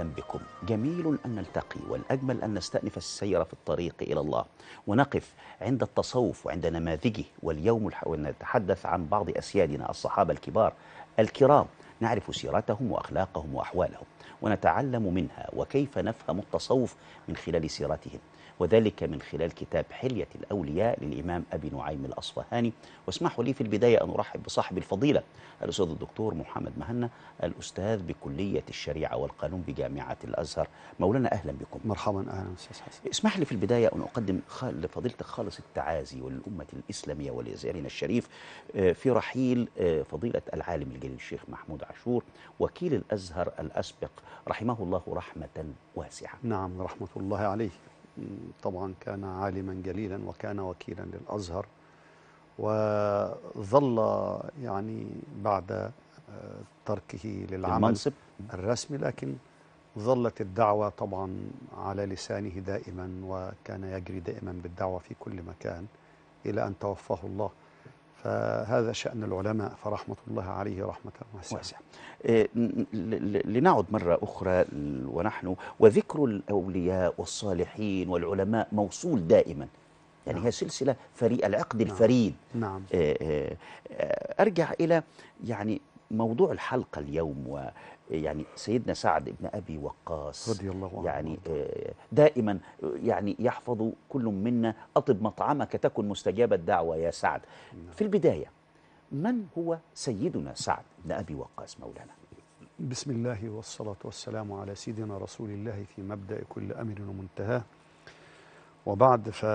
أهلا بكم جميل أن نلتقي والأجمل أن نستأنف السير في الطريق إلى الله ونقف عند التصوف وعند نماذجه واليوم نتحدث عن بعض أسيادنا الصحابة الكبار الكرام نعرف سيرتهم وأخلاقهم وأحوالهم ونتعلم منها وكيف نفهم التصوف من خلال سيرتهم وذلك من خلال كتاب حلية الأولياء للإمام أبي نعيم الأصفهاني واسمحوا لي في البداية أن أرحب بصاحب الفضيلة الأستاذ الدكتور محمد مهنا الأستاذ بكلية الشريعة والقانون بجامعة الأزهر مولانا أهلا بكم مرحبا أهلا أستاذ حسن اسمح لي في البداية أن أقدم لفضيلتك خالص التعازي وللأمة الإسلامية ولزائرنا الشريف آه، في رحيل آه، فضيلة العالم الجليل الشيخ محمود عاشور وكيل الأزهر الأسبق رحمه الله رحمة واسعة نعم رحمة الله عليه طبعا كان عالما جليلا وكان وكيلا للأزهر وظل يعني بعد آه، تركه للعمل المنصب. الرسمي لكن ظلت الدعوة طبعا على لسانه دائما وكان يجري دائما بالدعوة في كل مكان إلى أن توفاه الله فهذا شأن العلماء فرحمة الله عليه رحمة واسعة إيه، لنعد مرة أخرى ونحن وذكر الأولياء والصالحين والعلماء موصول دائما يعني نعم. هي سلسلة فريق العقد نعم. الفريد نعم. إيه، إيه، أرجع إلى يعني موضوع الحلقة اليوم و يعني سيدنا سعد بن أبي وقاص رضي الله عنه يعني آه، دائما آه، يعني يحفظ كل منا أطب مطعمك تكن مستجاب الدعوة يا سعد نعم. في البداية من هو سيدنا سعد بن أبي وقاص مولانا بسم الله والصلاة والسلام على سيدنا رسول الله في مبدأ كل أمر ومنتهاه وبعد ف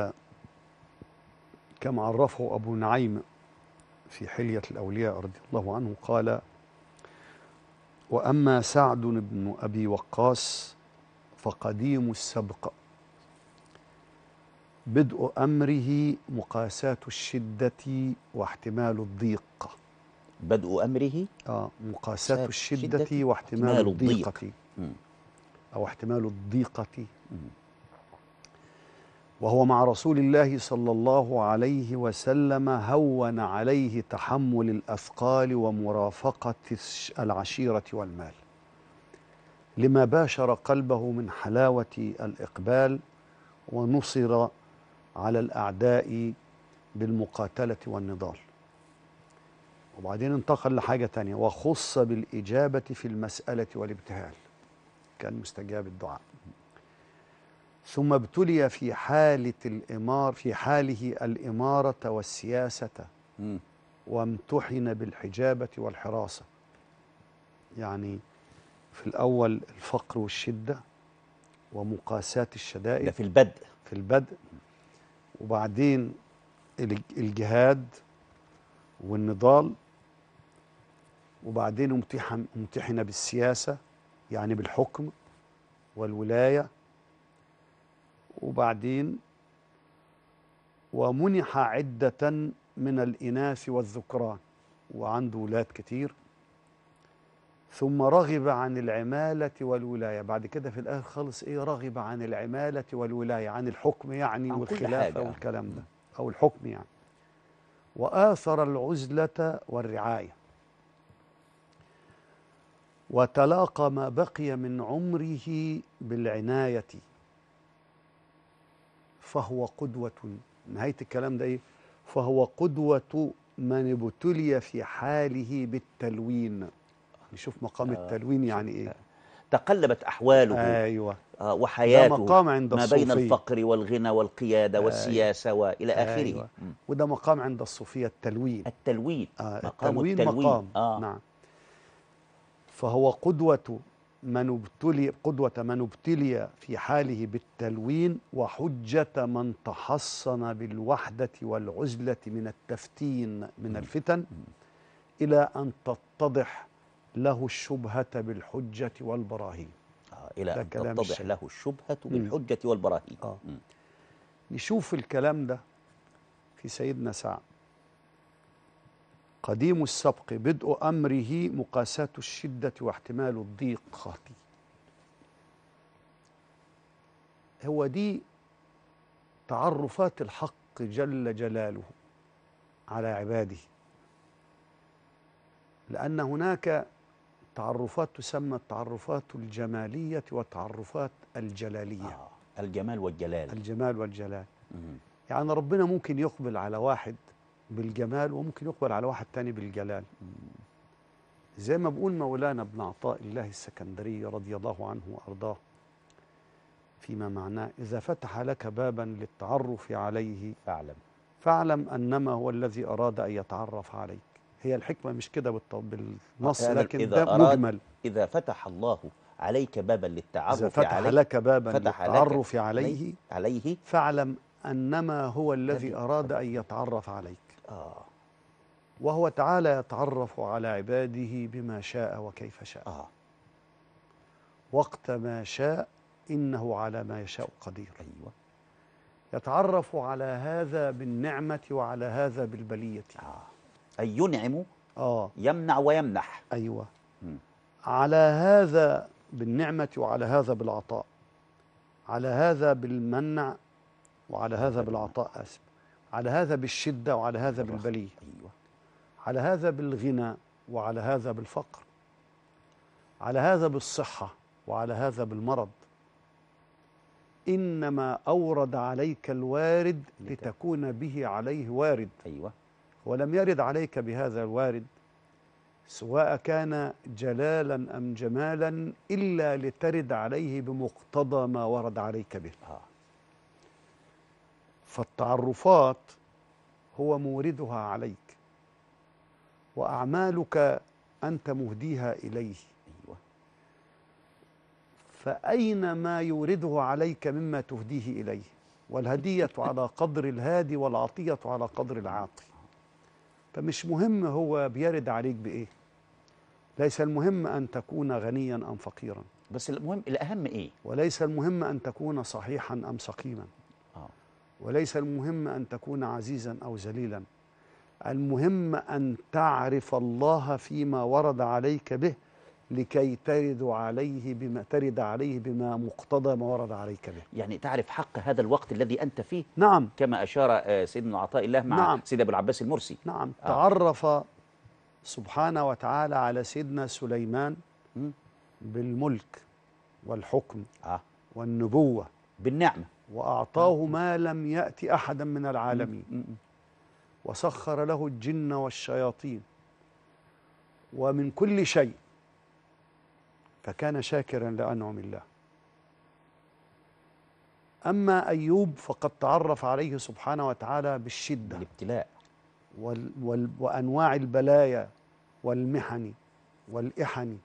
كما عرفه أبو نعيم في حلية الأولياء رضي الله عنه قال وأما سعد بن أبي وقاص فقديم السبق بدء أمره مقاساة الشدة واحتمال الضيق بدء أمره آه مقاساة الشدة واحتمال الضيقة الضيق. أو احتمال الضيقة وهو مع رسول الله صلى الله عليه وسلم هون عليه تحمل الأثقال ومرافقة العشيرة والمال لما باشر قلبه من حلاوة الإقبال ونصر على الأعداء بالمقاتلة والنضال وبعدين انتقل لحاجة تانية وخص بالإجابة في المسألة والابتهال كان مستجاب الدعاء ثم ابتلي في حالة الإمار في حاله الإمارة والسياسة وامتحن بالحجابة والحراسة يعني في الأول الفقر والشدة ومقاساة الشدائد ده في البدء في البدء وبعدين الجهاد والنضال وبعدين امتحن امتحن بالسياسة يعني بالحكم والولاية وبعدين ومنح عدة من الإناث والذكران وعنده ولاد كتير ثم رغب عن العمالة والولاية بعد كده في الآخر خالص إيه رغب عن العمالة والولاية عن الحكم يعني عن والخلافة والكلام ده أو الحكم يعني وآثر العزلة والرعاية وتلاقى ما بقي من عمره بالعناية فهو قدوة نهاية الكلام ده إيه؟ فهو قدوة من ابتلي في حاله بالتلوين نشوف مقام آه التلوين يعني إيه تقلبت أحواله أيوة آه وحياته ده مقام عند ما بين الفقر والغنى والقيادة أيوة والسياسة وإلى آخره أيوة وده مقام عند الصوفية التلوين التلوين آه مقام التلوين, التلوين مقام آه نعم فهو قدوة من ابتلي قدوة من ابتلي في حاله بالتلوين وحجة من تحصن بالوحدة والعزلة من التفتين من الفتن إلى أن تتضح له الشبهة بالحجة والبراهين آه، إلى أن تتضح له الشبهة بالحجة والبراهين آه. نشوف الكلام ده في سيدنا سعد قديم السبق بدء أمره مقاساة الشدة واحتمال الضيق هو دي تعرفات الحق جل جلاله على عباده لأن هناك تعرفات تسمى التعرفات الجمالية والتعرفات الجلالية آه الجمال والجلال الجمال والجلال مم. يعني ربنا ممكن يقبل على واحد بالجمال وممكن يقبل على واحد تاني بالجلال زي ما بقول مولانا ابن عطاء الله السكندري رضي الله عنه وأرضاه فيما معناه إذا فتح لك بابا للتعرف عليه فاعلم فاعلم أنما هو الذي أراد أن يتعرف عليك هي الحكمة مش كده بالنص لكن إذا ده مجمل إذا فتح الله عليك بابا للتعرف إذا فتح عليك لك بابا فتح للتعرف عليه, عليه فاعلم أنما هو الذي أراد أن يتعرف عليك آه. وهو تعالى يتعرف على عباده بما شاء وكيف شاء آه. وقت ما شاء إنه على ما يشاء قدير أيوة. يتعرف على هذا بالنعمة وعلى هذا بالبلية آه. أي ينعم آه. يمنع ويمنح أيوة م. على هذا بالنعمة وعلى هذا بالعطاء على هذا بالمنع وعلى هذا بالعطاء أسف على هذا بالشدة وعلى هذا بالبلية أيوة. على هذا بالغنى وعلى هذا بالفقر على هذا بالصحة وعلى هذا بالمرض إنما أورد عليك الوارد لتكون به عليه وارد أيوة ولم يرد عليك بهذا الوارد سواء كان جلالا أم جمالا إلا لترد عليه بمقتضى ما ورد عليك به آه. فالتعرفات هو موردها عليك وأعمالك أنت مهديها إليه أيوة. فأين ما يورده عليك مما تهديه إليه والهدية على قدر الهادي والعطية على قدر العاطي فمش مهم هو بيرد عليك بإيه ليس المهم أن تكون غنيا أم فقيرا بس المهم الأهم إيه وليس المهم أن تكون صحيحا أم سقيما وليس المهم أن تكون عزيزا أو ذليلا المهم أن تعرف الله فيما ورد عليك به لكي ترد عليه بما ترد عليه بما مقتضى ما ورد عليك به يعني تعرف حق هذا الوقت الذي أنت فيه نعم كما أشار آه، سيدنا عطاء الله مع نعم سيد أبو العباس المرسي نعم آه. تعرف سبحانه وتعالى على سيدنا سليمان بالملك والحكم آه. والنبوة بالنعمة وأعطاه نعم. ما لم يأتي أحدا من العالمين وسخر له الجن والشياطين ومن كل شيء فكان شاكرا لأنعم الله أما أيوب فقد تعرف عليه سبحانه وتعالى بالشدة الابتلاء وال وال وأنواع البلايا والمحن والإحن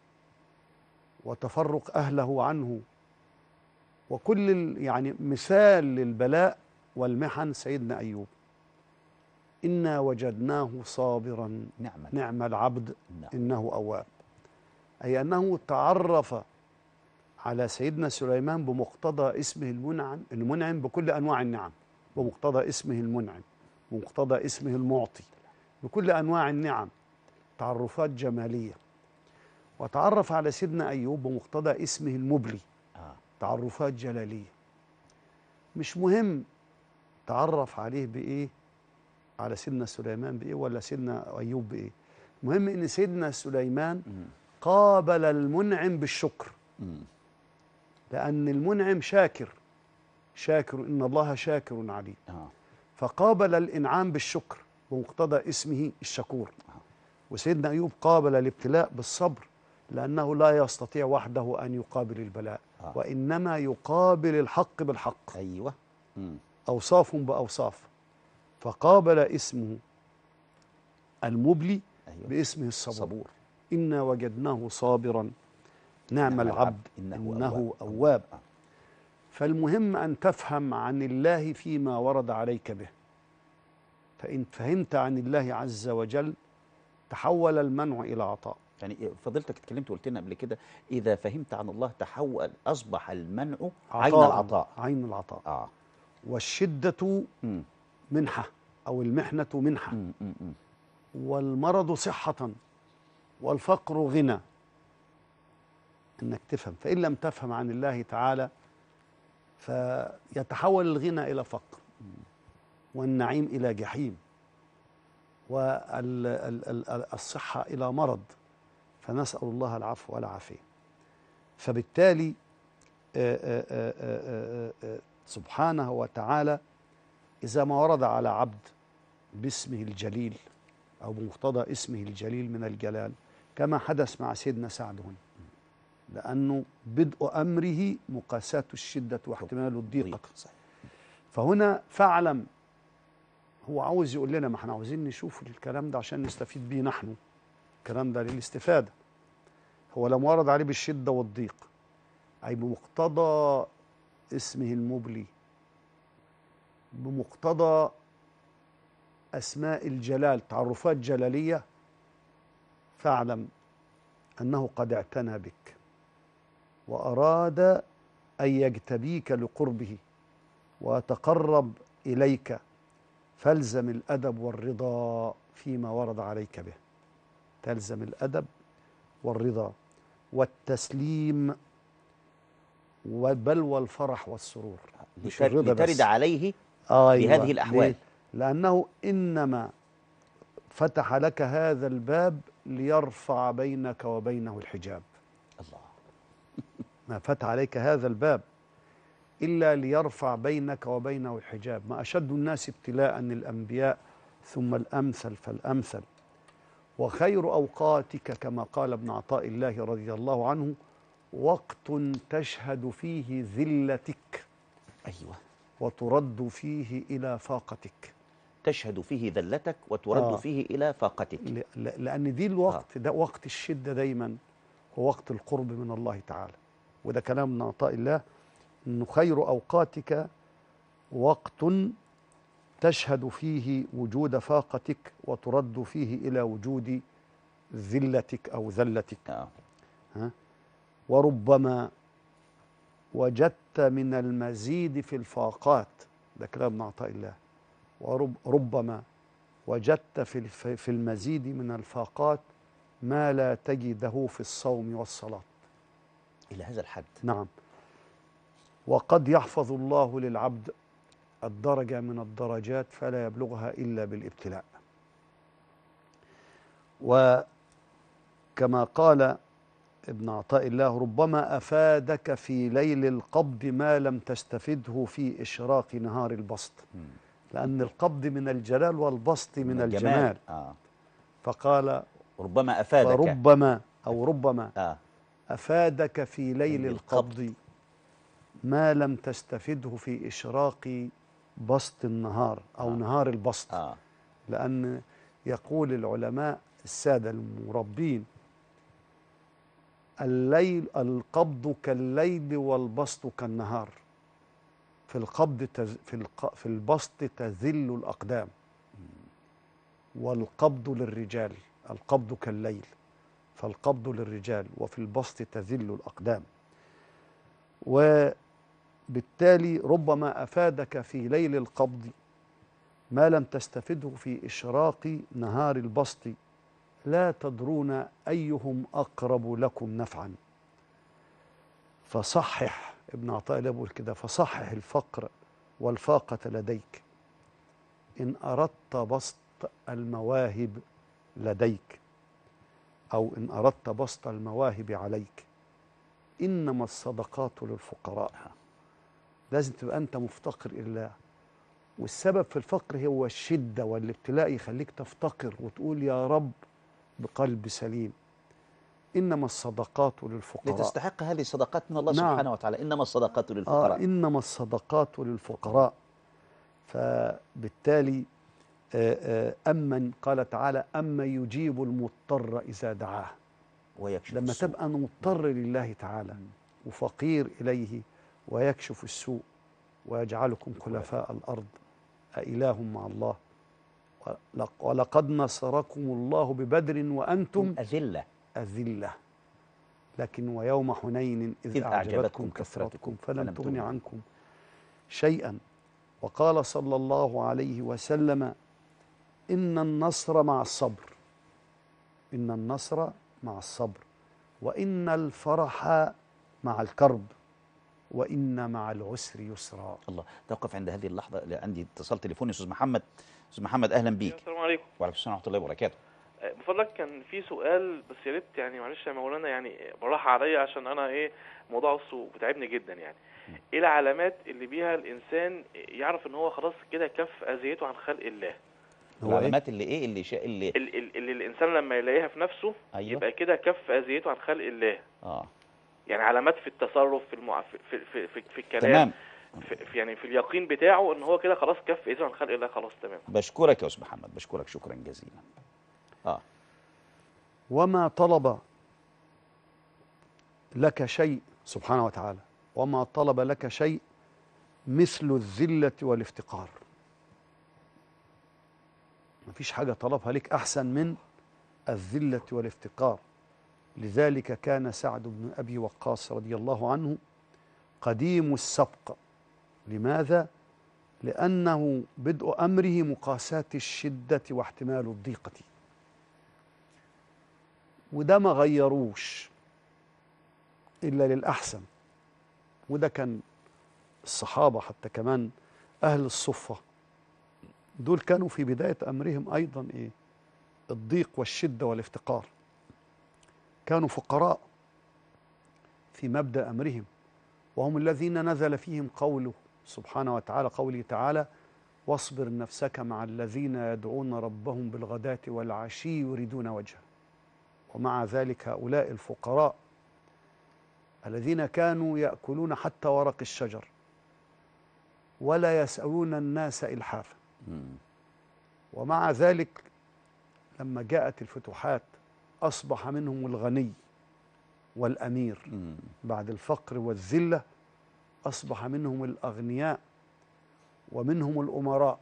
وتفرق أهله عنه وكل يعني مثال للبلاء والمحن سيدنا أيوب إنا وجدناه صابرا نعم, نعم العبد نعم. إنه أواب أي أنه تعرف على سيدنا سليمان بمقتضى اسمه المنعم المنعم بكل أنواع النعم بمقتضى اسمه المنعم بمقتضى اسمه المعطي بكل أنواع النعم تعرفات جمالية وتعرف على سيدنا أيوب بمقتضى اسمه المبلي تعرفات جلالية مش مهم تعرف عليه بإيه على سيدنا سليمان بإيه ولا سيدنا أيوب بإيه المهم إن سيدنا سليمان قابل المنعم بالشكر لأن المنعم شاكر شاكر إن الله شاكر عليم آه. فقابل الإنعام بالشكر بمقتضى اسمه الشكور آه. وسيدنا أيوب قابل الابتلاء بالصبر لأنه لا يستطيع وحده أن يقابل البلاء آه. وإنما يقابل الحق بالحق أيوة أوصاف بأوصاف فقابل اسمه المبلي أيوة. باسمه الصبور صبور. إنا وجدناه صابرا نعم, نعم، العبد إنه, إنه أواب, أواب. آه. فالمهم أن تفهم عن الله فيما ورد عليك به فإن فهمت عن الله عز وجل تحول المنع إلى عطاء يعني إيه، فضلتك اتكلمت وقلت لنا قبل كده اذا فهمت عن الله تحول اصبح المنع عين العطاء عين العطاء اه والشده منحه او المحنه منحه م. م. والمرض صحه والفقر غنى انك تفهم فان لم تفهم عن الله تعالى فيتحول الغنى الى فقر والنعيم الى جحيم والصحه الى مرض فنسأل الله العفو والعافية فبالتالي آه، آه، آه، سبحانه وتعالى إذا ما ورد على عبد باسمه الجليل أو بمقتضى اسمه الجليل من الجلال كما حدث مع سيدنا سعد هنا لأنه بدء أمره مقاساة الشدة واحتمال الضيق فهنا فاعلم هو عاوز يقول لنا ما احنا عاوزين نشوف الكلام ده عشان نستفيد بيه نحن الكلام ده للاستفادة هو لم ورد عليه بالشدة والضيق أي بمقتضى اسمه المبلي بمقتضى أسماء الجلال تعرفات جلالية فاعلم أنه قد اعتنى بك وأراد أن يجتبيك لقربه ويتقرب إليك فالزم الأدب والرضا فيما ورد عليك به تلزم الأدب والرضا والتسليم بل والفرح والسرور مش الرضا لترد بس. عليه آه بهذه أيوة. الأحوال لأنه إنما فتح لك هذا الباب ليرفع بينك وبينه الحجاب الله ما فتح عليك هذا الباب إلا ليرفع بينك وبينه الحجاب ما أشد الناس ابتلاء الأنبياء ثم الأمثل فالأمثل وخير أوقاتك كما قال ابن عطاء الله رضي الله عنه وقت تشهد فيه ذلتك أيوة وترد فيه إلى فاقتك تشهد فيه ذلتك وترد آه فيه إلى فاقتك لأن دي الوقت آه ده وقت الشدة دايما هو وقت القرب من الله تعالى وده كلام من عطاء الله أنه خير أوقاتك وقت تشهد فيه وجود فاقتك وترد فيه إلى وجود ذلتك أو ذلتك آه. ها؟ وربما وجدت من المزيد في الفاقات ده كلام ابن عطاء الله وربما وجدت في في المزيد من الفاقات ما لا تجده في الصوم والصلاة إلى هذا الحد نعم وقد يحفظ الله للعبد الدرجة من الدرجات فلا يبلغها إلا بالابتلاء وكما قال ابن عطاء الله ربما أفادك في ليل القبض ما لم تستفده في إشراق نهار البسط لأن القبض من الجلال والبسط من, الجمال, الجمال. آه. فقال ربما أفادك ربما أو ربما آه. أفادك في ليل القبض ما لم تستفده في إشراق بسط النهار أو آه. نهار البسط آه. لأن يقول العلماء السادة المربين الليل القبض كالليل والبسط كالنهار في القبض تز في, الق في البسط تذل الأقدام والقبض للرجال القبض كالليل فالقبض للرجال وفي البسط تذل الأقدام و بالتالي ربما أفادك في ليل القبض ما لم تستفده في إشراق نهار البسط لا تدرون أيهم أقرب لكم نفعا فصحح ابن عطاء يقول كده فصحح الفقر والفاقة لديك إن أردت بسط المواهب لديك أو إن أردت بسط المواهب عليك إنما الصدقات للفقراء لازم تبقى انت مفتقر الى الله والسبب في الفقر هو الشده والابتلاء يخليك تفتقر وتقول يا رب بقلب سليم انما الصدقات للفقراء لتستحق هذه الصدقات من الله نعم. سبحانه وتعالى انما الصدقات للفقراء آه انما الصدقات للفقراء فبالتالي آه، آه، أمن قال تعالى أما يجيب المضطر إذا دعاه ويكشف لما تبقى مضطر لله تعالى وفقير إليه ويكشف السوء ويجعلكم خلفاء الأرض أإله مع الله ولقد نصركم الله ببدر وأنتم أذلة أذلة لكن ويوم حنين إذ, إذ أعجبتكم, أعجبتكم كثرتكم فلم تغن عنكم شيئا وقال صلى الله عليه وسلم إن النصر مع الصبر إن النصر مع الصبر وإن الفرح مع الكرب وإن مع العسر يسرا الله توقف عند هذه اللحظة عندي اتصال تليفوني أستاذ محمد أستاذ محمد أهلا بيك السلام عليكم وعليكم السلام ورحمة الله وبركاته أه، بفضلك كان في سؤال بس يا ريت يعني معلش يا مولانا يعني براحة عليا عشان أنا إيه موضوع عصو بتعبني جدا يعني إيه العلامات اللي بيها الإنسان يعرف إن هو خلاص كده كف أذيته عن خلق الله إيه؟ العلامات اللي ايه اللي شا... اللي... اللي, اللي الانسان لما يلاقيها في نفسه أيوة. يبقى كده كف اذيته عن خلق الله اه يعني علامات في التصرف في المع... في, في, في, في الكلام تمام في يعني في اليقين بتاعه ان هو كده خلاص كف اذا عن خلق الله خلاص تمام بشكرك يا استاذ محمد بشكرك شكرا جزيلا اه وما طلب لك شيء سبحانه وتعالى وما طلب لك شيء مثل الذله والافتقار ما فيش حاجه طلبها لك احسن من الذله والافتقار لذلك كان سعد بن أبي وقاص رضي الله عنه قديم السبق لماذا؟ لأنه بدء أمره مقاساة الشدة واحتمال الضيقة وده ما غيروش إلا للأحسن وده كان الصحابة حتى كمان أهل الصفة دول كانوا في بداية أمرهم أيضا إيه الضيق والشدة والافتقار كانوا فقراء في مبدا امرهم وهم الذين نزل فيهم قوله سبحانه وتعالى قوله تعالى واصبر نفسك مع الذين يدعون ربهم بالغداه والعشي يريدون وجهه ومع ذلك هؤلاء الفقراء الذين كانوا ياكلون حتى ورق الشجر ولا يسالون الناس الحافا ومع ذلك لما جاءت الفتوحات أصبح منهم الغني والأمير بعد الفقر والذلة أصبح منهم الأغنياء ومنهم الأمراء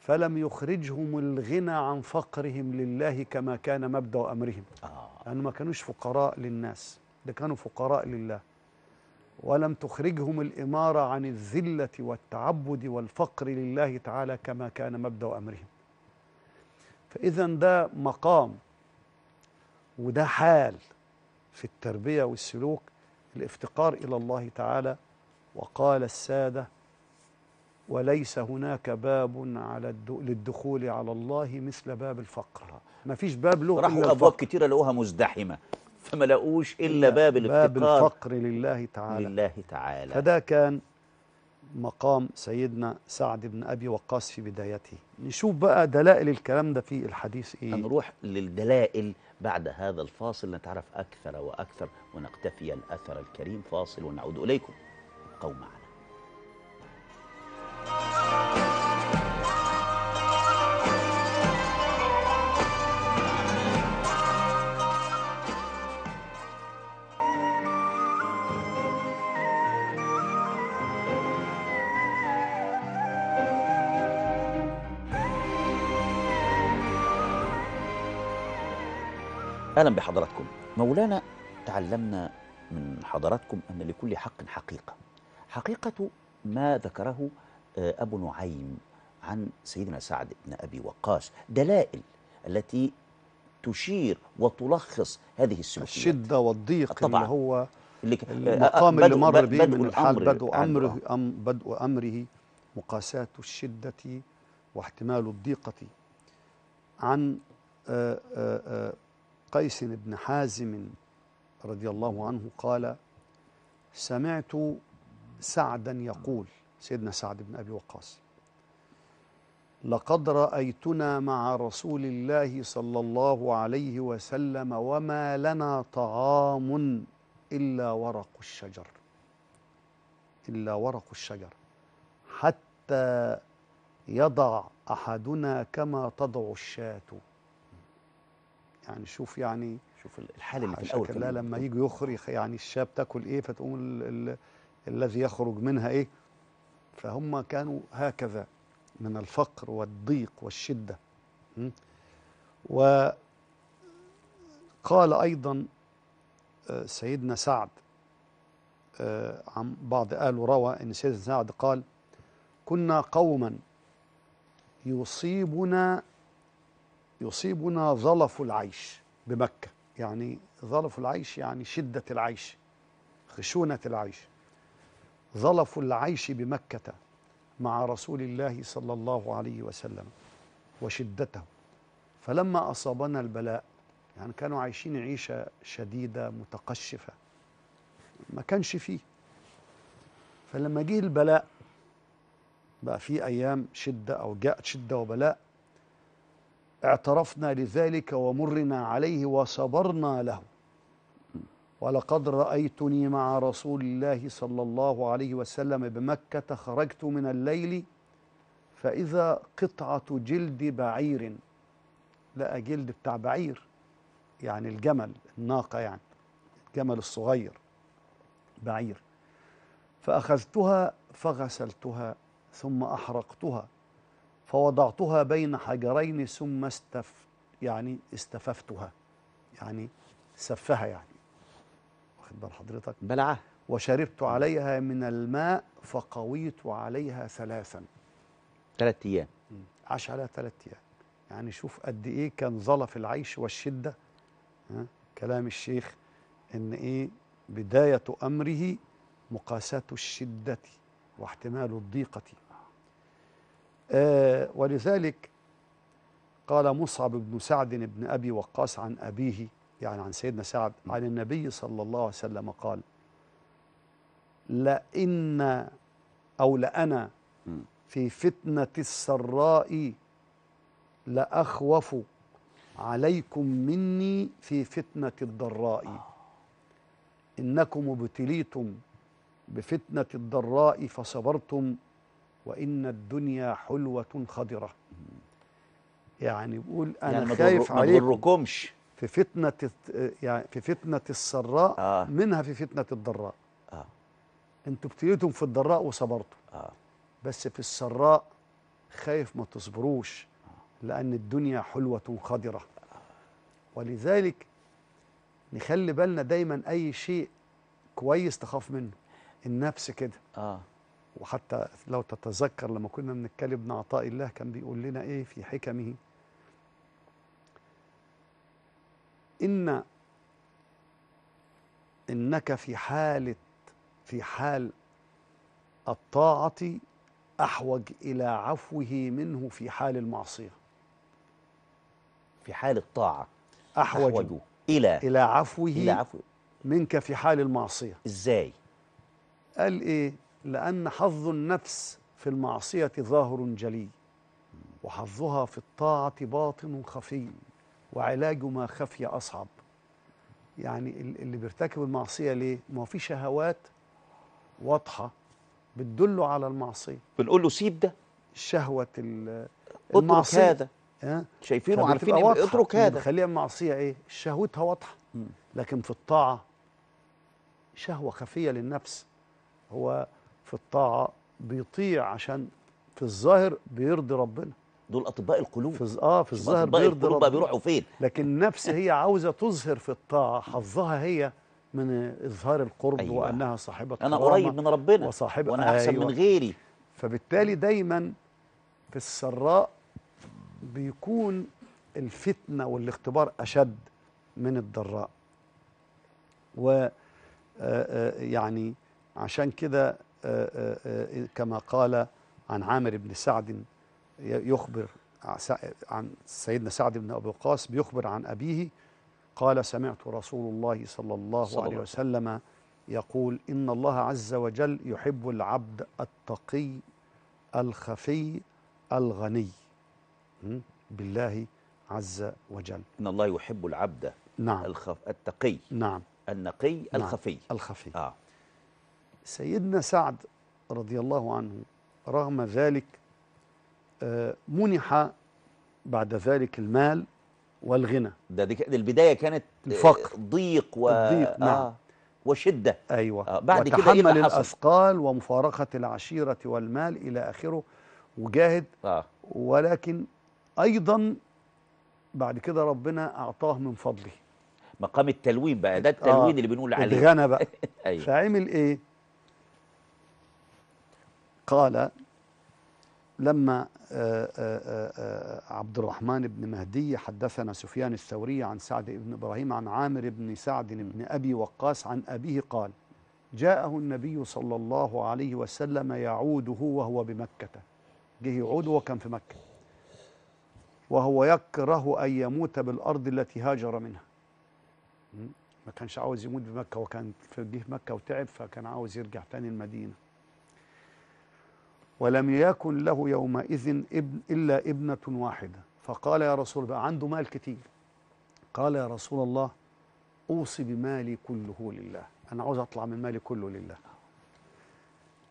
فلم يخرجهم الغنى عن فقرهم لله كما كان مبدأ أمرهم آه. لأنه ما كانوش فقراء للناس ده كانوا فقراء لله ولم تخرجهم الإمارة عن الذلة والتعبد والفقر لله تعالى كما كان مبدأ أمرهم فإذا ده مقام وده حال في التربية والسلوك الافتقار إلى الله تعالى وقال السادة وليس هناك باب على للدخول على الله مثل باب الفقر ما فيش باب له راحوا أبواب كتيرة لقوها مزدحمة فما لقوش إلا باب الافتقار باب الفقر لله تعالى لله تعالى فده كان مقام سيدنا سعد بن أبي وقاص في بدايته نشوف بقى دلائل الكلام ده في الحديث إيه هنروح للدلائل بعد هذا الفاصل نتعرف أكثر وأكثر ونقتفي الأثر الكريم فاصل ونعود إليكم قوم معنا أهلا بحضراتكم مولانا تعلمنا من حضراتكم أن لكل حق حقيقة حقيقة ما ذكره آه، أبو نعيم عن سيدنا سعد بن أبي وقاص دلائل التي تشير وتلخص هذه السلوكيات الشدة والضيق طبعا اللي هو آه، آه، المقام اللي مر به من الحال بدء أمره أم بدء أمره مقاساة الشدة واحتمال الضيقة عن آآ آآ قيس بن حازم رضي الله عنه قال سمعت سعدا يقول سيدنا سعد بن أبي وقاص لقد رأيتنا مع رسول الله صلى الله عليه وسلم وما لنا طعام إلا ورق الشجر إلا ورق الشجر حتى يضع أحدنا كما تضع الشاة يعني شوف يعني شوف الحاله اللي في الاول لا لما يجي يخرج يعني الشاب تاكل ايه فتقوم الذي يخرج منها ايه فهم كانوا هكذا من الفقر والضيق والشده وقال ايضا آه، سيدنا سعد آه، عن بعض اهله روى ان سيدنا سعد قال كنا قوما يصيبنا يصيبنا ظلف العيش بمكة يعني ظلف العيش يعني شدة العيش خشونة العيش ظلف العيش بمكة مع رسول الله صلى الله عليه وسلم وشدته فلما أصابنا البلاء يعني كانوا عايشين عيشة شديدة متقشفة ما كانش فيه فلما جه البلاء بقى في أيام شدة أو جاءت شدة وبلاء اعترفنا لذلك ومرنا عليه وصبرنا له ولقد رأيتني مع رسول الله صلى الله عليه وسلم بمكة خرجت من الليل فإذا قطعة جلد بعير لقى جلد بتاع بعير يعني الجمل الناقة يعني الجمل الصغير بعير فأخذتها فغسلتها ثم أحرقتها فوضعتها بين حجرين ثم استف يعني استففتها يعني سفها يعني واخد بال حضرتك بلعه وشربت عليها من الماء فقويت عليها ثلاثا ثلاث ايام عاش عليها ثلاث ايام يعني شوف قد ايه كان ظلف العيش والشده ها كلام الشيخ ان ايه بدايه امره مقاساه الشده واحتمال الضيقه آه، ولذلك قال مصعب بن سعد بن أبي وقاص عن أبيه يعني عن سيدنا سعد عن النبي صلى الله عليه وسلم قال لئن أو لأنا في فتنة السراء لأخوف عليكم مني في فتنة الضراء آه. إنكم ابتليتم بفتنة الضراء فصبرتم وإن الدنيا حلوة خضرة يعني بقول أنا يعني خايف عليك ما تضركمش في فتنة يعني في فتنة السراء آه. منها في فتنة الضراء آه. انتوا ابتليتم في الضراء وصبرتوا آه. بس في السراء خايف ما تصبروش لأن الدنيا حلوة خضرة ولذلك نخلي بالنا دايما أي شيء كويس تخاف منه النفس كده آه. وحتى لو تتذكر لما كنا بنتكلم ابن عطاء الله كان بيقول لنا ايه في حكمه ان انك في حاله في حال الطاعه احوج الى عفوه منه في حال المعصيه في حال الطاعه احوج, أحوج الى الى عفوه الى عفوه منك في حال المعصيه ازاي قال ايه لأن حظ النفس في المعصية ظاهر جلي وحظها في الطاعة باطن خفي وعلاج ما خفي أصعب يعني اللي بيرتكب المعصية ليه؟ ما في شهوات واضحة بتدله على المعصية بنقول له سيب ده شهوة المعصية هذا شايفينه وعارفين ايه اترك هذا خليها المعصية ايه؟ شهوتها واضحة لكن في الطاعة شهوة خفية للنفس هو في الطاعة بيطيع عشان في الظاهر بيرضي ربنا دول اطباء القلوب في اه في الظاهر بيرضي ربنا بيروحوا فين لكن النفس هي عاوزه تظهر في الطاعه حظها هي من اظهار القرب أيوة. وانها صاحبه انا قريب من ربنا وصاحبه وانا احسن أيوة. من غيري فبالتالي دايما في السراء بيكون الفتنه والاختبار اشد من الضراء و آه، آه، يعني عشان كده آه، آه، آه، كما قال عن عامر بن سعد يخبر عن سيدنا سعد بن أبي وقاص بيخبر عن أبيه قال سمعت رسول الله صلى الله صلى عليه وسلم يقول إن الله عز وجل يحب العبد التقي الخفي الغني بالله عز وجل إن الله يحب العبد نعم الخف... التقي نعم النقي نعم الخفي الخفي آه سيدنا سعد رضي الله عنه رغم ذلك آه، منح بعد ذلك المال والغنى ده دي البدايه كانت آه، الفقر ضيق و الضيق نعم آه وشده ايوه آه بعد كده إيه وتحمل إيه الاثقال ومفارقه العشيره والمال الى اخره وجاهد آه ولكن ايضا بعد كده ربنا اعطاه من فضله مقام التلوين بقى ده آه. التلوين آه اللي بنقول عليه الغنى بقى أيوة. فعمل ايه قال لما آه، آه، آه، عبد الرحمن بن مهدي حدثنا سفيان الثوري عن سعد بن إبراهيم عن عامر بن سعد بن أبي وقاص عن أبيه قال جاءه النبي صلى الله عليه وسلم يعوده وهو بمكة جه يعوده وكان في مكة وهو يكره أن يموت بالأرض التي هاجر منها ما كانش عاوز يموت بمكة وكان في جه مكة وتعب فكان عاوز يرجع تاني المدينة ولم يكن له يومئذ ابن إلا ابنة واحدة فقال يا رسول الله عنده مال كتير قال يا رسول الله أوصي بمالي كله لله أنا عاوز أطلع من مالي كله لله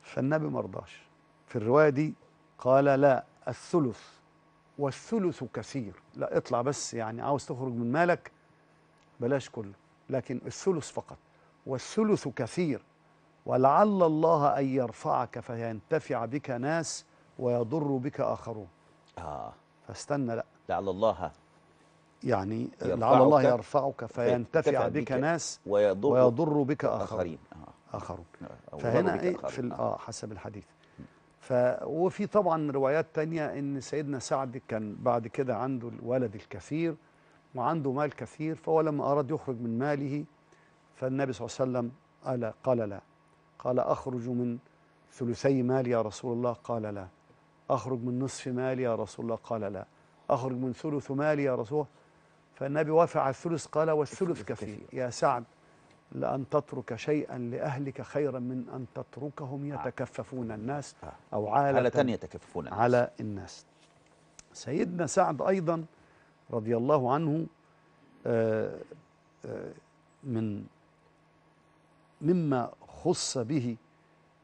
فالنبي مرضاش في الرواية دي قال لا الثلث والثلث كثير لا اطلع بس يعني عاوز تخرج من مالك بلاش كله لكن الثلث فقط والثلث كثير ولعل الله أن يرفعك فينتفع بك ناس ويضر بك آخرون آه فاستنى لا لعل الله يعني لعل الله يرفعك فينتفع بك, بك ناس ويضر, ويضر بك آخرين آه. آخرون آه. فهنا إيه في آه. آه حسب الحديث ف وفي طبعا روايات تانية ان سيدنا سعد كان بعد كده عنده الولد الكثير وعنده مال كثير فهو لما اراد يخرج من ماله فالنبي صلى الله عليه وسلم قال, قال لا قال أخرج من ثلثي مالي يا رسول الله قال لا أخرج من نصف مالي يا رسول الله قال لا أخرج من ثلث مالي يا رسول الله فالنبي وافع على الثلث قال والثلث كفيل يا سعد لأن تترك شيئا لأهلك خيرا من أن تتركهم آه. يتكففون الناس آه. أو عالة يتكففون الناس على الناس سيدنا سعد أيضا رضي الله عنه آه، من مما خص به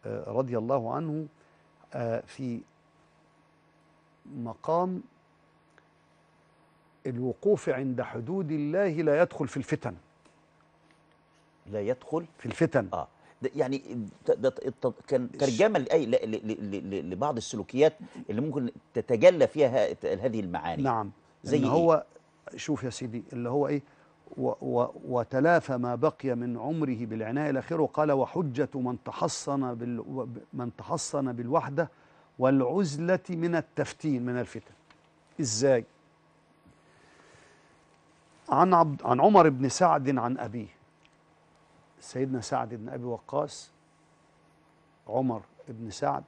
آه، رضي الله عنه آه، في مقام الوقوف عند حدود الله لا يدخل في الفتن لا يدخل في الفتن آه. يعني ده كان ترجمه لاي لبعض السلوكيات اللي ممكن تتجلى فيها هذه المعاني نعم زي إن إيه؟ هو إيه؟ شوف يا سيدي اللي هو ايه وتلافى ما بقي من عمره بالعناية الأخيرة قال وحجة من تحصن من تحصن بالوحدة والعزلة من التفتين من الفتن إزاي؟ عن عبد عن عمر بن سعد عن أبيه سيدنا سعد بن أبي وقاص عمر بن سعد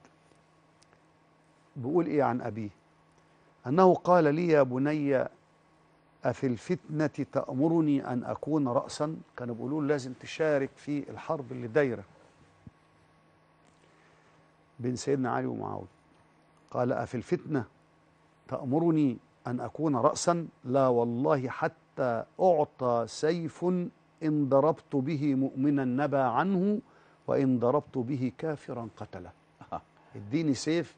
بيقول إيه عن أبيه؟ أنه قال لي يا بني أفي الفتنة تأمرني أن أكون رأسا كانوا بيقولوا لازم تشارك في الحرب اللي دايرة بين سيدنا علي ومعاوية قال أفي الفتنة تأمرني أن أكون رأسا لا والله حتى أعطى سيف إن ضربت به مؤمنا نبى عنه وإن ضربت به كافرا قتله اديني سيف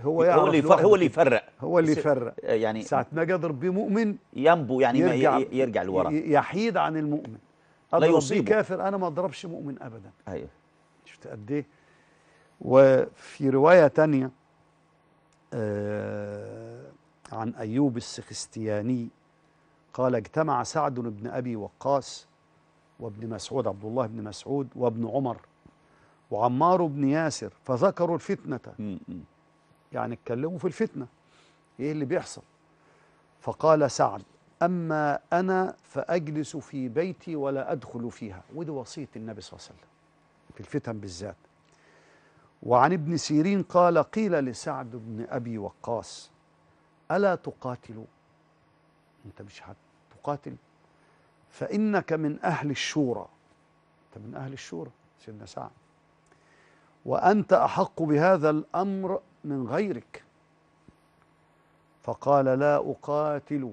هو هو اللي يفرق هو اللي يفرق هو اللي يفرق يعني ساعه ما جدر بمؤمن ينبو يعني يرجع, يرجع لورا يحيد عن المؤمن لا يصيبه كافر انا ما اضربش مؤمن ابدا ايوه شفت قد ايه وفي روايه ثانيه آه عن ايوب السخستياني قال اجتمع سعد بن ابي وقاص وابن مسعود عبد الله بن مسعود وابن عمر وعمار بن ياسر فذكروا الفتنة يعني اتكلموا في الفتنة ايه اللي بيحصل فقال سعد أما أنا فأجلس في بيتي ولا أدخل فيها ودي وصية النبي صلى الله عليه وسلم في الفتن بالذات وعن ابن سيرين قال قيل لسعد بن أبي وقاص ألا تقاتل أنت مش هتقاتل فإنك من أهل الشورى أنت من أهل الشورى سيدنا سعد وأنت أحق بهذا الأمر من غيرك فقال لا أقاتل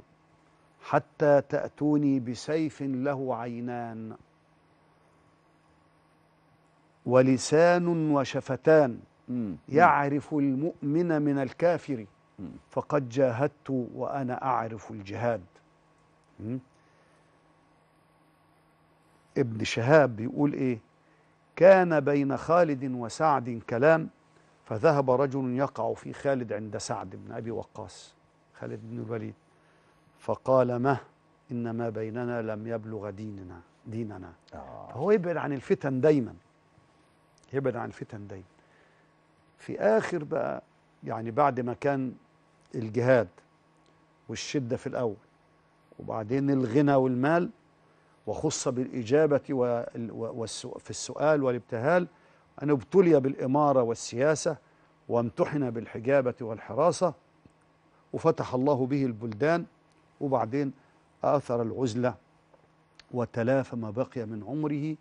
حتى تأتوني بسيف له عينان ولسان وشفتان يعرف المؤمن من الكافر فقد جاهدت وأنا أعرف الجهاد ابن شهاب بيقول إيه كان بين خالد وسعد كلام فذهب رجل يقع في خالد عند سعد بن أبي وقاص خالد بن الوليد فقال ما إنما بيننا لم يبلغ ديننا ديننا آه. فهو يبعد عن الفتن دايما يبعد عن الفتن دايما في آخر بقى يعني بعد ما كان الجهاد والشدة في الأول وبعدين الغنى والمال وخص بالإجابة في السؤال والابتهال أن ابتلي بالإمارة والسياسة وامتحن بالحجابة والحراسة وفتح الله به البلدان وبعدين آثر العزلة وتلاف ما بقي من عمره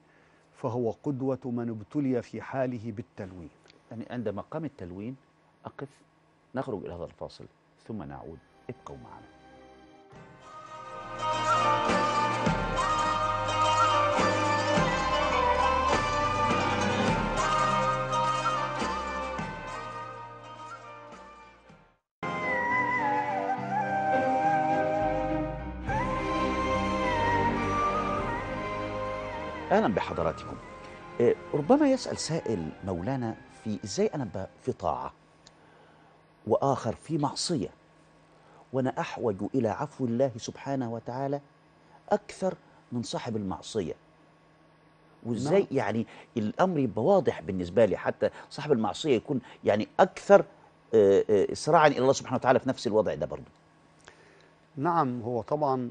فهو قدوة من ابتلي في حاله بالتلوين يعني عندما قام التلوين أقف نخرج إلى هذا الفاصل ثم نعود ابقوا معنا أهلا بحضراتكم إيه، ربما يسأل سائل مولانا في إزاي أنا في طاعة وآخر في معصية وأنا أحوج إلى عفو الله سبحانه وتعالى أكثر من صاحب المعصية وإزاي نعم. يعني الأمر يبقى واضح بالنسبة لي حتى صاحب المعصية يكون يعني أكثر آه، آه، صراعا إلى الله سبحانه وتعالى في نفس الوضع ده برضه نعم هو طبعا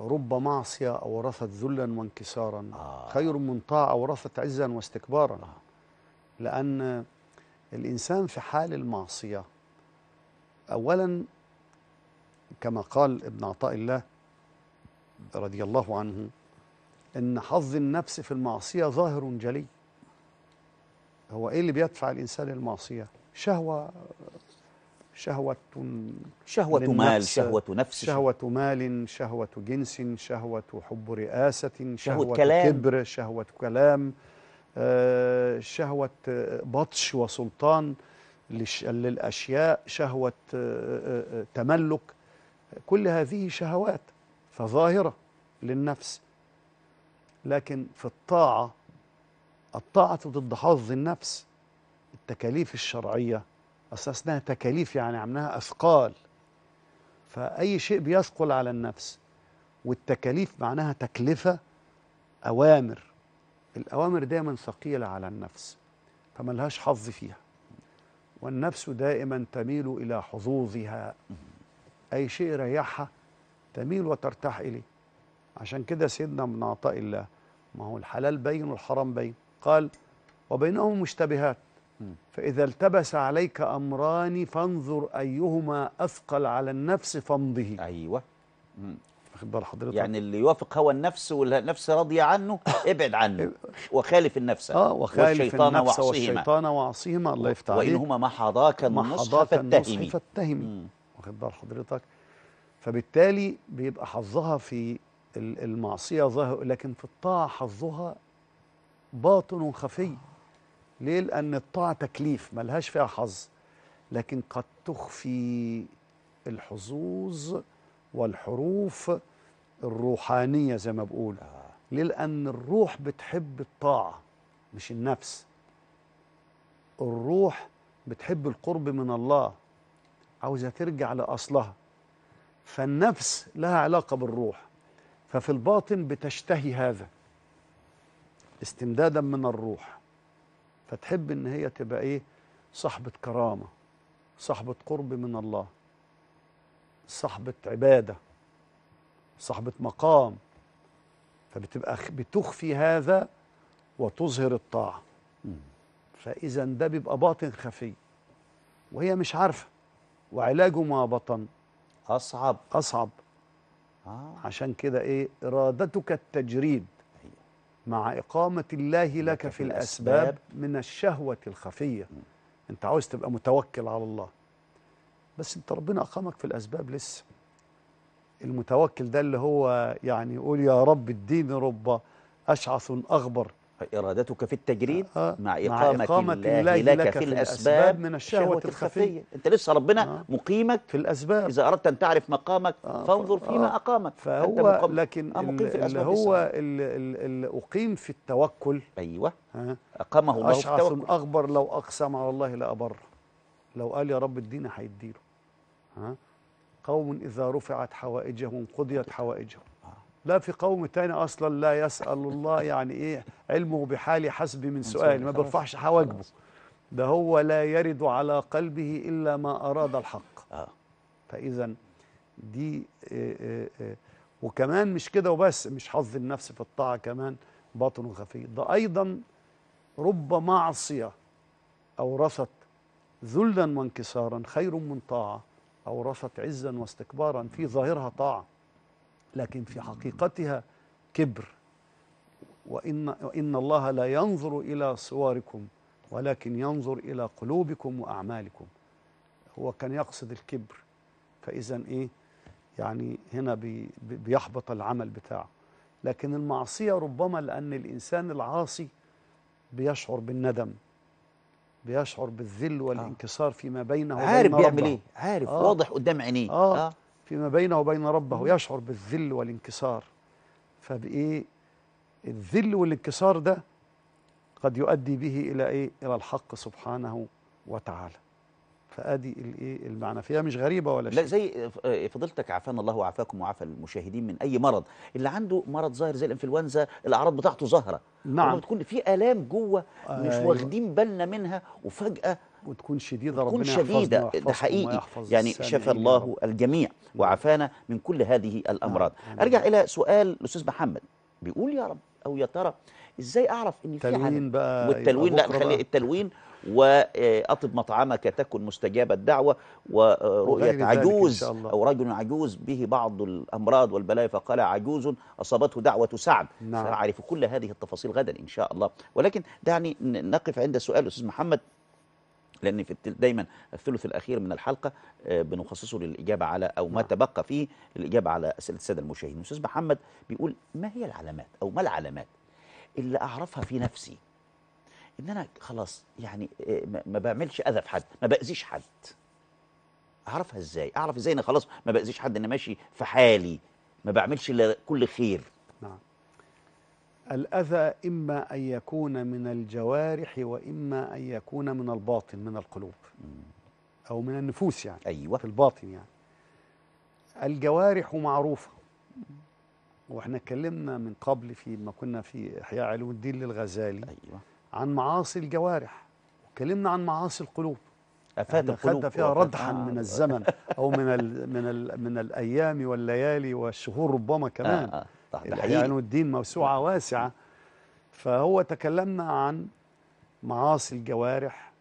رب معصية أورثت ذلا وانكسارا آه. خير من طاعة أورثت عزا واستكبارا آه. لأن الإنسان في حال المعصية أولا كما قال ابن عطاء الله رضي الله عنه إن حظ النفس في المعصية ظاهر جلي هو إيه اللي بيدفع الإنسان للمعصية شهوة شهوة شهوة مال شهوة نفس شهوة مال شهوة جنس شهوة حب رئاسة شهوة, شهوة كلام كبر شهوة كلام آه، شهوة آه، بطش وسلطان للأشياء شهوة آه، تملك كل هذه شهوات فظاهرة للنفس لكن في الطاعة الطاعة ضد حظ النفس التكاليف الشرعية أصل تكاليف يعني عملناها أثقال فأي شيء بيثقل على النفس والتكاليف معناها تكلفة أوامر الأوامر دايما ثقيلة على النفس فما لهاش حظ فيها والنفس دائما تميل إلى حظوظها أي شيء يريحها تميل وترتاح إليه عشان كده سيدنا من عطاء الله ما هو الحلال بين والحرام بين قال وبينهم مشتبهات فإذا التبس عليك أمران فانظر أيهما أثقل على النفس فامضه أيوة واخد بال حضرتك يعني اللي يوافق هوى النفس والنفس راضية عنه ابعد عنه وخالف النفس اه وخالف والشيطان النفس وعصيهما والشيطان وعصيهما الله يفتح عليك وإنهما ما حضاك النصح فاتهمي فاتهمي واخد بال حضرتك فبالتالي بيبقى حظها في المعصية ظاهر لكن في الطاعة حظها باطن خفي ليه لأن الطاعة تكليف ملهاش فيها حظ لكن قد تخفي الحظوظ والحروف الروحانية زي ما بقول آه. ليه لأن الروح بتحب الطاعة مش النفس الروح بتحب القرب من الله عاوزة ترجع لأصلها فالنفس لها علاقة بالروح ففي الباطن بتشتهي هذا استمدادا من الروح فتحب ان هي تبقى ايه صاحبة كرامة صاحبة قرب من الله صاحبة عبادة صاحبة مقام فبتبقى بتخفي هذا وتظهر الطاعة فإذا ده بيبقى باطن خفي وهي مش عارفة وعلاجه مع بطن أصعب أصعب آه. عشان كده إيه إرادتك التجريد مع إقامة الله لك في الأسباب من الشهوة الخفية أنت عاوز تبقى متوكل على الله بس أنت ربنا أقامك في الأسباب لسه المتوكل ده اللي هو يعني يقول يا رب اديني رب أشعث أغبر إرادتك في التجريد آه. مع إقامة, مع إقامة الله, الله لك, لك في الأسباب من الشهوة الخفية. الخفية أنت لسه ربنا آه مقيمك في الأسباب إذا أردت أن تعرف مقامك آه فانظر فيما آه أقامك فهو مقام لكن آه مقيم في الأسباب اللي هو اللي أقيم في التوكل أيوه آه أقامه الله في التوكل أغبر لو أقسم على الله لأبره لو قال يا رب ادينا هيديله قوم إذا رفعت حوائجهم قضيت حوائجهم لا في قوم تاني اصلا لا يسال الله يعني ايه علمه بحالي حسبي من سؤالي ما برفعش حواجبه ده هو لا يرد على قلبه الا ما اراد الحق آه. فاذا دي إيه إيه إيه وكمان مش كده وبس مش حظ النفس في الطاعه كمان باطن خفي ده ايضا رب معصيه اورثت ذلا وانكسارا خير من طاعه اورثت عزا واستكبارا في ظاهرها طاعه لكن في حقيقتها كبر وإن, وإن الله لا ينظر إلى صوركم ولكن ينظر إلى قلوبكم وأعمالكم هو كان يقصد الكبر فإذا إيه يعني هنا بي بيحبط العمل بتاعه لكن المعصية ربما لأن الإنسان العاصي بيشعر بالندم بيشعر بالذل آه. والانكسار فيما بينه وبين عارف بيعمل ايه عارف آه. واضح قدام عينيه آه. آه. فيما بينه وبين ربه يشعر بالذل والانكسار فبإيه الذل والانكسار ده قد يؤدي به إلى إيه إلى الحق سبحانه وتعالى فادي الايه المعنى فيها مش غريبه ولا شيء لا زي آه، فضيلتك عافانا الله وعافاكم وعافى المشاهدين من اي مرض اللي عنده مرض ظاهر زي الانفلونزا الاعراض بتاعته ظاهره نعم بتكون في الام جوه مش أيوه. واخدين بالنا منها وفجاه وتكون شديدة وتكون ربنا شديدة ده حقيقي يعني شفى الله الجميع وعافانا من كل هذه الأمراض آه. أرجع إلى سؤال الأستاذ محمد بيقول يا رب أو يا ترى إزاي أعرف إن في عالم بقى والتلوين لا نخلي التلوين وأطب مطعمك تكن مستجاب الدعوة ورؤية عجوز أو رجل عجوز به بعض الأمراض والبلايا فقال عجوز أصابته دعوة سعد نعم. سنعرف كل هذه التفاصيل غدا إن شاء الله ولكن دعني نقف عند سؤال أستاذ محمد لان في دايما الثلث الاخير من الحلقه آه، بنخصصه للاجابه على او ما نعم. تبقى فيه الاجابه على اسئله الساده المشاهدين الاستاذ محمد بيقول ما هي العلامات او ما العلامات اللي اعرفها في نفسي ان انا خلاص يعني آه، ما بعملش اذى في حد ما باذيش حد اعرفها ازاي اعرف ازاي انا خلاص ما باذيش حد انا ماشي في حالي ما بعملش الا كل خير الأذى إما أن يكون من الجوارح وإما أن يكون من الباطن من القلوب أو من النفوس يعني أيوة في الباطن يعني الجوارح معروفة واحنا اتكلمنا من قبل في ما كنا في إحياء علوم الدين للغزالي أيوة عن معاصي الجوارح واتكلمنا عن معاصي القلوب افاد يعني القلوب فيها ردحا من الزمن او من الـ من الـ من الايام والليالي والشهور ربما كمان آه آه. صح ده حقيقي يعني الدين موسوعه نعم. واسعه فهو تكلمنا عن معاصي الجوارح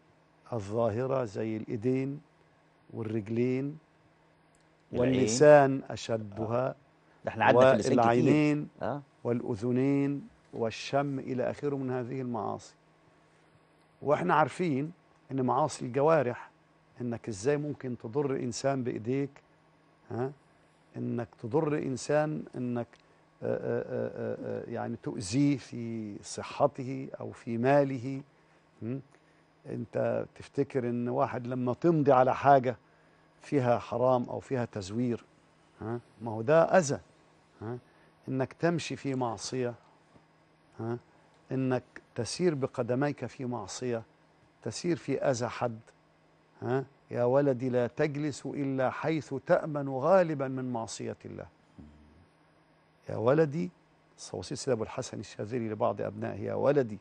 الظاهره زي الايدين والرجلين واللسان إيه؟ اشدها ده آه. احنا عدنا في والعينين آه. والاذنين والشم الى اخره من هذه المعاصي واحنا عارفين ان معاصي الجوارح انك ازاي ممكن تضر انسان بايديك ها انك تضر انسان انك آه، آه، آه، يعني تؤذيه في صحته أو في ماله أنت تفتكر أن واحد لما تمضي على حاجة فيها حرام أو فيها تزوير ها ما هو ده أذى ها إنك تمشي في معصية ها إنك تسير بقدميك في معصية تسير في أذى حد ها يا ولدي لا تجلس إلا حيث تأمن غالبا من معصية الله يا ولدي وصية سيدنا أبو الحسن الشاذلي لبعض أبنائه يا ولدي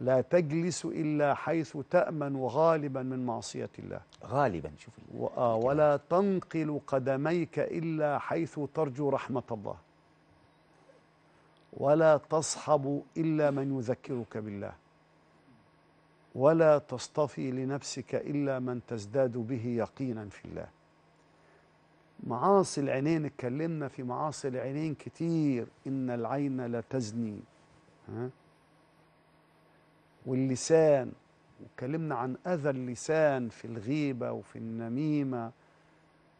لا تجلس إلا حيث تأمن غالبا من معصية الله غالبا شوف آه، ولا تنقل قدميك إلا حيث ترجو رحمة الله ولا تصحب إلا من يذكرك بالله ولا تصطفي لنفسك إلا من تزداد به يقينا في الله معاصي العينين اتكلمنا في معاصي العينين كتير إن العين لا تزني ها؟ واللسان وكلمنا عن أذى اللسان في الغيبة وفي النميمة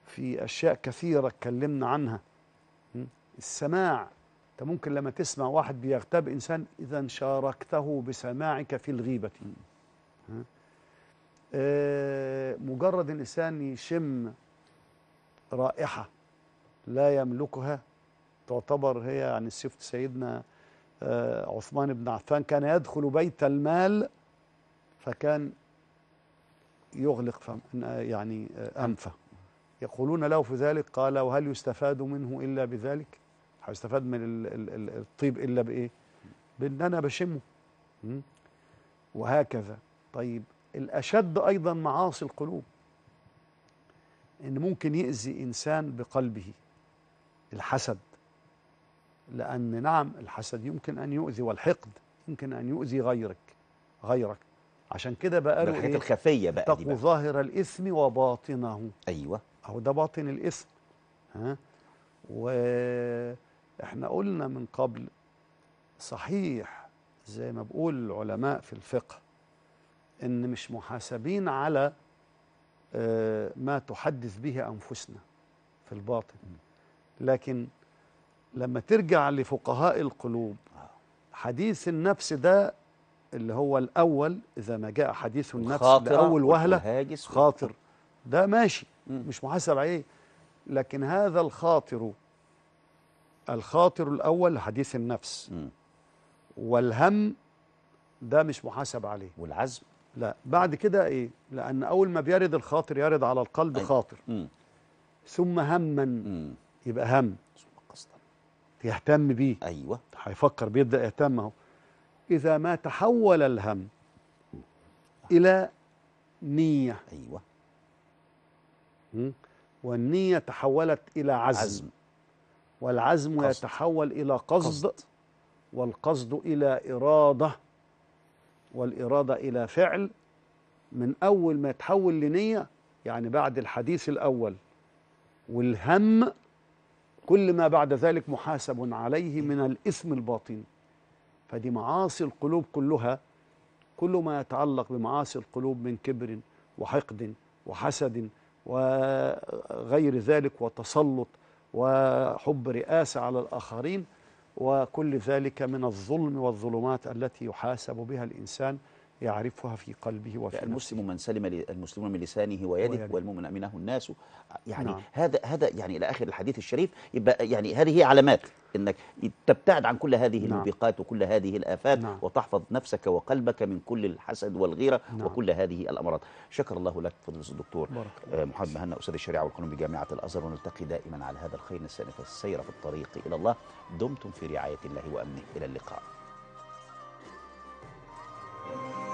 في أشياء كثيرة اتكلمنا عنها السماع أنت ممكن لما تسمع واحد بيغتاب إنسان إذا شاركته بسماعك في الغيبة ها؟ آه، مجرد الإنسان يشم رائحة لا يملكها تعتبر هي يعني سيفة سيدنا آه، عثمان بن عفان كان يدخل بيت المال فكان يغلق فم يعني آه، أنفه يقولون له في ذلك قال وهل يستفاد منه إلا بذلك هيستفاد من الطيب إلا بإيه بأن أنا بشمه وهكذا طيب الأشد أيضا معاصي القلوب إن ممكن يأذي إنسان بقلبه الحسد لأن نعم الحسد يمكن أن يؤذي والحقد يمكن أن يؤذي غيرك غيرك عشان كده بقى له الحاجات إيه؟ الخفية بقى دي بقى ظاهر الإثم وباطنه أيوة أهو ده باطن الإثم ها وإحنا قلنا من قبل صحيح زي ما بقول العلماء في الفقه إن مش محاسبين على آه، ما تحدث به أنفسنا في الباطن لكن لما ترجع لفقهاء القلوب آه. حديث النفس ده اللي هو الأول إذا ما جاء حديث النفس لأول وهلة خاطر ده ماشي مش محاسب عليه لكن هذا الخاطر الخاطر الأول حديث النفس والهم ده مش محاسب عليه والعزم لا بعد كده ايه لان اول ما بيرد الخاطر يرد على القلب أي. أيوة. خاطر م. ثم هما يبقى هم ثم قصدا يهتم بيه ايوه هيفكر بيبدا يهتم اهو اذا ما تحول الهم م. الى نيه ايوه م? والنيه تحولت الى عزم, عزم. والعزم قصد. يتحول الى قصد, قصد والقصد الى اراده والإرادة إلى فعل من أول ما يتحول لنية يعني بعد الحديث الأول والهم كل ما بعد ذلك محاسب عليه من الإثم الباطن فدي معاصي القلوب كلها كل ما يتعلق بمعاصي القلوب من كبر وحقد وحسد وغير ذلك وتسلط وحب رئاسة على الآخرين وكل ذلك من الظلم والظلمات التي يحاسب بها الإنسان يعرفها في قلبه وفي المسلم من سلم المسلمون من لسانه ويده والمؤمن امنه الناس يعني نعم. هذا هذا يعني الى اخر الحديث الشريف يبقى يعني هذه هي علامات انك تبتعد عن كل هذه نعم. الموبقات وكل هذه الافات نعم. وتحفظ نفسك وقلبك من كل الحسد والغيره نعم. وكل هذه الامراض شكر الله لك فضيله الدكتور آه، محمد مهنا استاذ الشريعه والقانون بجامعه الازهر ونلتقي دائما على هذا الخير نسالك السير في الطريق الى الله دمتم في رعايه الله وامنه الى اللقاء Thank you.